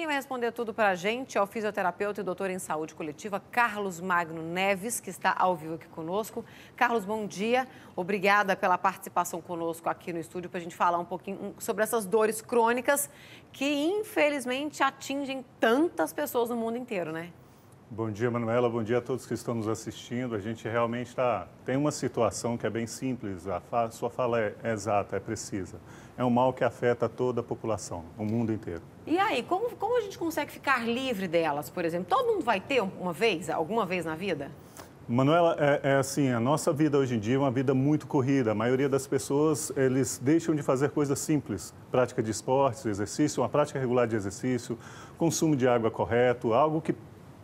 Quem vai responder tudo para a gente é o fisioterapeuta e doutor em saúde coletiva, Carlos Magno Neves, que está ao vivo aqui conosco. Carlos, bom dia. Obrigada pela participação conosco aqui no estúdio para a gente falar um pouquinho sobre essas dores crônicas que, infelizmente, atingem tantas pessoas no mundo inteiro, né? Bom dia, Manuela. Bom dia a todos que estão nos assistindo. A gente realmente está tem uma situação que é bem simples. A fa... sua fala é... exata, é precisa. É um mal que afeta toda a população, o mundo inteiro. E aí, como, como a gente consegue ficar livre delas, por exemplo? Todo mundo vai ter uma vez, alguma vez na vida? Manuela, é, é, assim, a nossa vida hoje em dia é uma vida muito corrida. A maioria das pessoas, eles deixam de fazer coisas simples. Prática de esportes, exercício, uma prática regular de exercício, consumo de água correto, algo que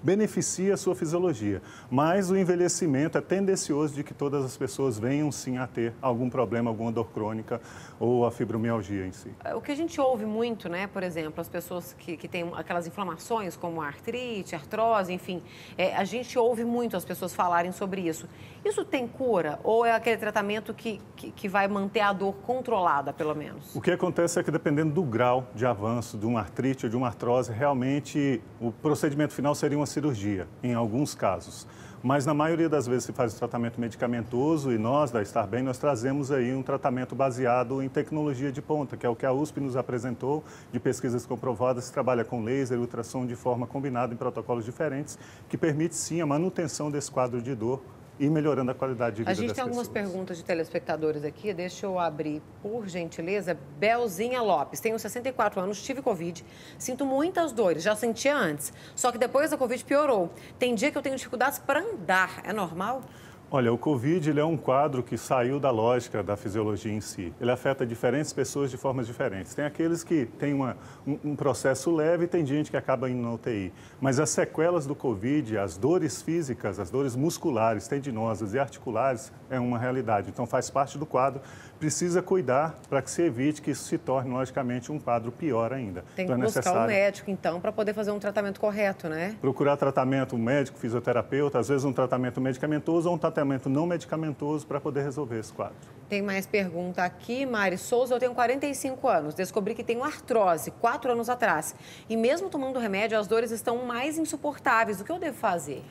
beneficia a sua fisiologia, mas o envelhecimento é tendencioso de que todas as pessoas venham sim a ter algum problema, alguma dor crônica ou a fibromialgia em si. O que a gente ouve muito, né, por exemplo, as pessoas que, que têm aquelas inflamações como artrite, artrose, enfim, é, a gente ouve muito as pessoas falarem sobre isso. Isso tem cura ou é aquele tratamento que, que, que vai manter a dor controlada, pelo menos? O que acontece é que dependendo do grau de avanço de uma artrite ou de uma artrose, realmente o procedimento final seria uma uma cirurgia, em alguns casos. Mas na maioria das vezes se faz o tratamento medicamentoso e nós, da Estar Bem, nós trazemos aí um tratamento baseado em tecnologia de ponta, que é o que a USP nos apresentou, de pesquisas comprovadas, que trabalha com laser, ultrassom de forma combinada em protocolos diferentes, que permite sim a manutenção desse quadro de dor e melhorando a qualidade de vida. A gente tem algumas perguntas de telespectadores aqui, deixa eu abrir, por gentileza. Belzinha Lopes, tenho 64 anos, tive Covid, sinto muitas dores, já sentia antes, só que depois da Covid piorou. Tem dia que eu tenho dificuldades para andar, é normal? Olha, o Covid é um quadro que saiu da lógica da fisiologia em si. Ele afeta diferentes pessoas de formas diferentes. Tem aqueles que têm uma, um, um, processo leve e tem gente que acaba indo na UTI. Mas as sequelas do Covid, as dores físicas, as dores musculares, tendinosas e articulares, é uma realidade. Então faz parte do quadro. Precisa cuidar para que se evite que isso se torne, logicamente, um quadro pior ainda. Tem que então, é buscar necessário... um médico, então, para poder fazer um tratamento correto, né? Procurar tratamento médico, fisioterapeuta, às vezes um tratamento medicamentoso ou um tratamento tratamento não medicamentoso para poder resolver esse quadro. Tem mais pergunta aqui, Mari Souza. Eu tenho 45 anos, descobri que tenho artrose 4 anos atrás. E mesmo tomando remédio, as dores estão mais insuportáveis. O que eu devo fazer?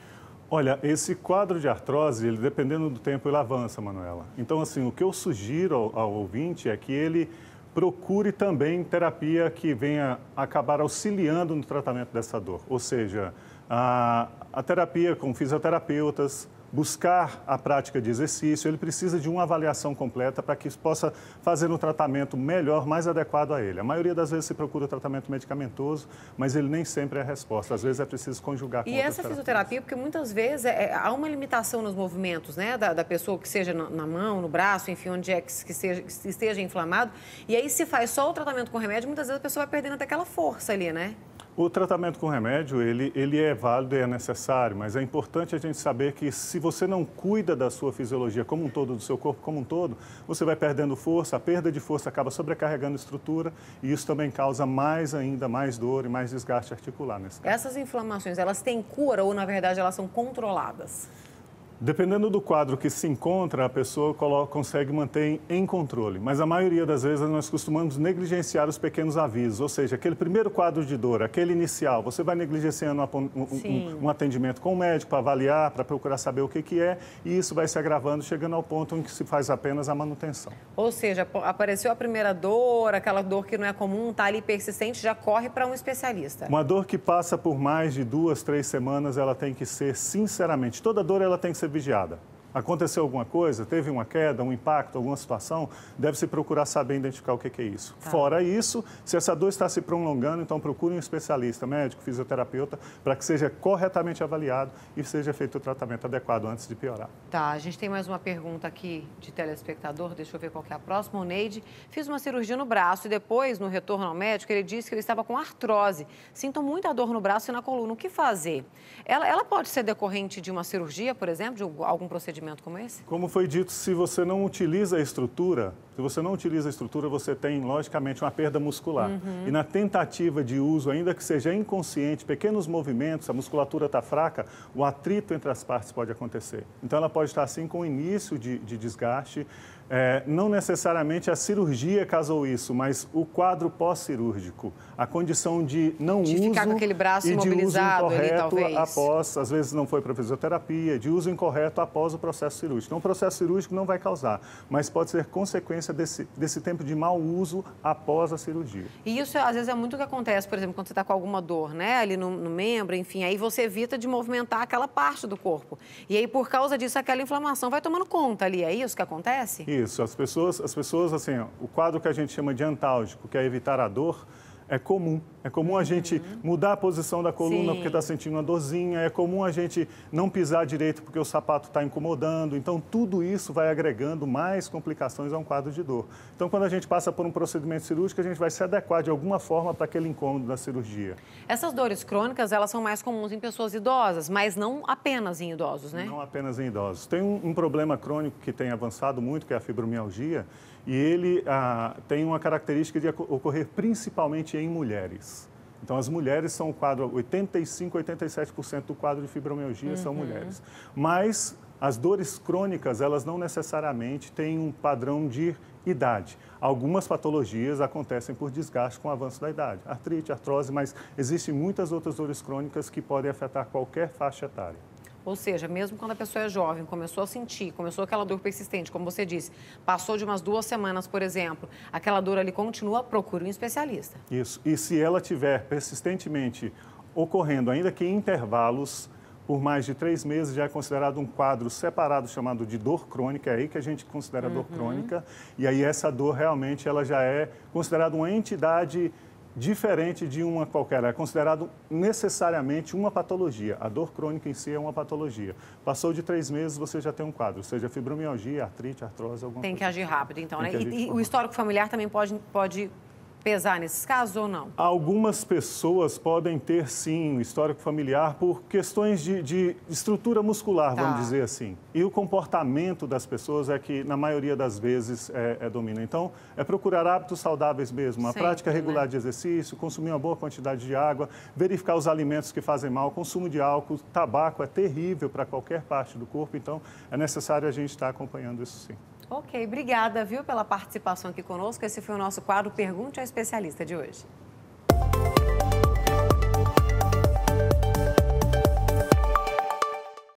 Olha, esse quadro de artrose, ele, dependendo do tempo, ele avança, Manuela. Então, assim, o que eu sugiro ao, ao ouvinte é que ele procure também terapia que venha acabar auxiliando no tratamento dessa dor. Ou seja, a, a terapia com fisioterapeutas, buscar a prática de exercício, ele precisa de uma avaliação completa para que possa fazer um tratamento melhor, mais adequado a ele. A maioria das vezes se procura o tratamento medicamentoso, mas ele nem sempre é a resposta. Às vezes é preciso conjugar com E essa fisioterapia, porque muitas vezes é, é, há uma limitação nos movimentos, né, da, da pessoa que seja na, mão, no braço, enfim, onde é que, seja, que esteja inflamado. E aí se faz só o tratamento com remédio, muitas vezes a pessoa vai perdendo até aquela força ali, né? O tratamento com remédio, ele, ele é válido e é necessário, mas é importante a gente saber que se você não cuida da sua fisiologia como um todo, do seu corpo como um todo, você vai perdendo força, a perda de força acaba sobrecarregando a estrutura e isso também causa mais ainda, mais dor e mais desgaste articular nesse caso. Essas inflamações, elas têm cura ou, na verdade, elas são controladas? Dependendo do quadro que se encontra, a pessoa consegue manter em controle, mas a maioria das vezes nós costumamos negligenciar os pequenos avisos, ou seja, aquele primeiro quadro de dor, aquele inicial, você vai negligenciando um, um, um atendimento com o médico para avaliar, para procurar saber o que, que é, e isso vai se agravando, chegando ao ponto em que se faz apenas a manutenção. Ou seja, apareceu a primeira dor, aquela dor que não é comum, está ali persistente, já corre para um especialista. Uma dor que passa por mais de duas, três semanas, ela tem que ser, sinceramente, toda dor ela tem que ser vigiada. Aconteceu alguma coisa? Teve uma queda, um impacto, alguma situação? Deve-se procurar saber identificar o que, é isso. Tá. Fora isso, se essa dor está se prolongando, então procure um especialista, médico, fisioterapeuta, para que seja corretamente avaliado e seja feito o tratamento adequado antes de piorar. Tá, a gente tem mais uma pergunta aqui de telespectador, deixa eu ver qual é a próxima. O Neide, fiz uma cirurgia no braço e depois, no retorno ao médico, ele disse que ele estava com artrose. Sinto muita dor no braço e na coluna. O que fazer? Ela, ela pode ser decorrente de uma cirurgia, por exemplo, de algum procedimento? segmento como esse? Como foi dito, se você não utiliza a estrutura, se você não utiliza a estrutura, você tem, logicamente, uma perda muscular. Uhum. E na tentativa de uso, ainda que seja inconsciente, pequenos movimentos, a musculatura está fraca, o atrito entre as partes pode acontecer. Então, ela pode estar, assim, com início de, de desgaste, é, não necessariamente a cirurgia causou isso, mas o quadro pós-cirúrgico, a condição de não de uso ficar com aquele braço e de uso incorreto ali, após, às vezes não foi para fisioterapia, de uso incorreto após o processo cirúrgico. Então, o processo cirúrgico não vai causar, mas pode ser consequência desse, desse tempo de mau uso após a cirurgia. E isso, às vezes, é muito o que acontece, por exemplo, quando você está com alguma dor, né, ali no, no membro, enfim, aí você evita de movimentar aquela parte do corpo. E aí, por causa disso, aquela inflamação vai tomando conta ali, é isso que acontece? Isso, as pessoas, as pessoas assim, o quadro que a gente chama de antálgico, que é evitar a dor, é comum. É comum a gente uhum. mudar a posição da coluna tá Sim. porque está sentindo uma dorzinha. É comum a gente não pisar direito porque o sapato está incomodando. Então, tudo isso vai agregando mais complicações a um quadro de dor. Então, quando a gente passa por um procedimento cirúrgico, a gente vai se adequar de alguma forma para aquele incômodo da cirurgia. Essas dores crônicas, elas são mais comuns em pessoas idosas, mas não apenas em idosos, né? Não apenas em idosos. Tem um, um problema crônico que tem avançado muito, que é a fibromialgia, e ele ah, tem uma característica de ocorrer principalmente em mulheres. Então, as mulheres são o quadro, 85, 87% do quadro de fibromialgia uhum. são mulheres. Mas as dores crônicas, elas não necessariamente têm um padrão de idade. Algumas patologias acontecem por desgaste com o avanço da idade, artrite, artrose, mas existem muitas outras dores crônicas que podem afetar qualquer faixa etária. Ou seja, mesmo quando a pessoa é jovem, começou a sentir, começou aquela dor persistente, como você disse, passou de umas duas semanas, por exemplo, aquela dor ali continua, procure um especialista. Isso. E se ela tiver persistentemente ocorrendo, ainda que em intervalos, por mais de três meses já é considerado um quadro separado chamado de dor crônica, é aí que a gente considera uhum. dor crônica, e aí essa dor realmente ela já é considerada uma entidade diferente de uma qualquer. É considerado necessariamente uma patologia. A dor crônica em si é uma patologia. Passou de três meses, você já tem um quadro, seja fibromialgia, artrite, artrose, alguma tem coisa. Tem que assim. agir rápido, então, tem né? E, e o histórico familiar também pode, pode pesar nesses casos ou não? Algumas pessoas podem ter, sim, histórico familiar por questões de, de estrutura muscular, tá. vamos dizer assim. E o comportamento das pessoas é que, na maioria das vezes, é, é domina. Então, é procurar hábitos saudáveis mesmo, a Sempre, prática né? regular né? de exercício, consumir uma boa quantidade de água, verificar os alimentos que fazem mal, consumo de álcool, tabaco é terrível para qualquer parte do corpo, então é necessário a gente estar acompanhando isso sim. Ok, obrigada, viu, pela participação aqui conosco. Esse foi o nosso quadro Pergunte ao Especialista de hoje.